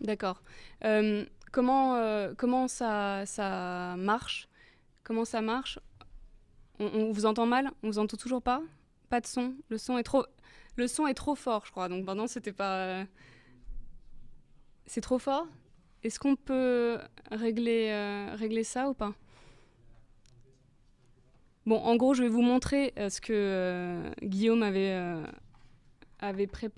D'accord. Euh, comment, euh, comment ça, marche Comment ça marche on, vous entend mal On vous entend toujours pas Pas de son Le son est trop, le son est trop fort, je crois. Donc pendant, c'était pas. Euh, c'est trop fort Est-ce qu'on peut régler, régler ça ou pas Bon, en gros, je vais vous montrer ce que Guillaume avait, avait préparé.